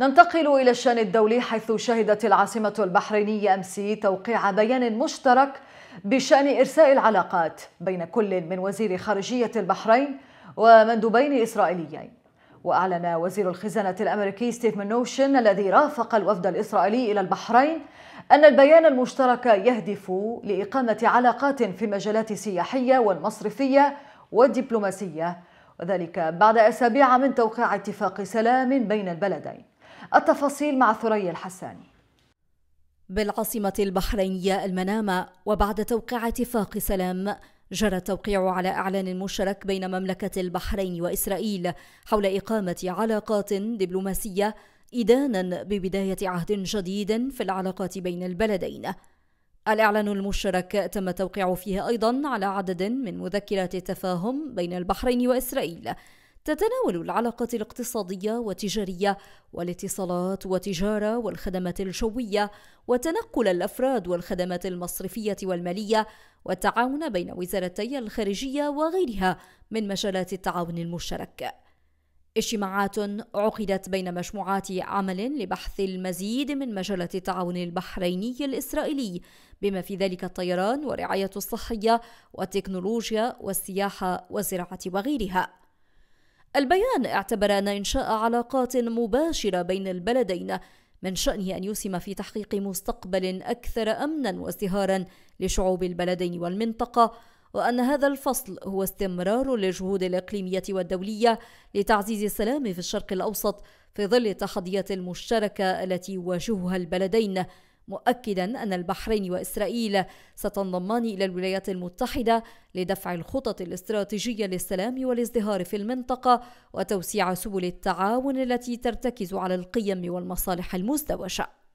ننتقل إلى الشان الدولي حيث شهدت العاصمة البحرينية أمسي توقيع بيان مشترك بشأن إرساء العلاقات بين كل من وزير خارجية البحرين ومندوبين إسرائيليين وأعلن وزير الخزانة الأمريكي ستيف منوشن الذي رافق الوفد الإسرائيلي إلى البحرين أن البيان المشترك يهدف لإقامة علاقات في المجالات السياحية والمصرفية والدبلوماسية وذلك بعد أسابيع من توقيع اتفاق سلام بين البلدين التفاصيل مع ثريا الحساني بالعاصمة البحرينية المنامة وبعد توقيع اتفاق سلام جرى التوقيع على إعلان مشترك بين مملكة البحرين وإسرائيل حول إقامة علاقات دبلوماسية إدانا ببداية عهد جديد في العلاقات بين البلدين. الإعلان المشترك تم التوقيع فيه أيضا على عدد من مذكرات التفاهم بين البحرين وإسرائيل تتناول العلاقات الاقتصادية والتجارية والاتصالات والتجارة والخدمات الجوية وتنقل الأفراد والخدمات المصرفية والمالية والتعاون بين وزارتي الخارجية وغيرها من مجالات التعاون المشترك. اجتماعات عقدت بين مجموعات عمل لبحث المزيد من مجالات التعاون البحريني الإسرائيلي بما في ذلك الطيران والرعايه الصحية والتكنولوجيا والسياحة والزراعة وغيرها. البيان اعتبر أن إنشاء علاقات مباشرة بين البلدين من شأنه أن يسهم في تحقيق مستقبل أكثر أمنا وازدهارا لشعوب البلدين والمنطقة وأن هذا الفصل هو استمرار للجهود الإقليمية والدولية لتعزيز السلام في الشرق الأوسط في ظل التحديات المشتركة التي يواجهها البلدين مؤكدا أن البحرين وإسرائيل ستنضمان إلى الولايات المتحدة لدفع الخطط الاستراتيجية للسلام والازدهار في المنطقة وتوسيع سبل التعاون التي ترتكز على القيم والمصالح المزدوجة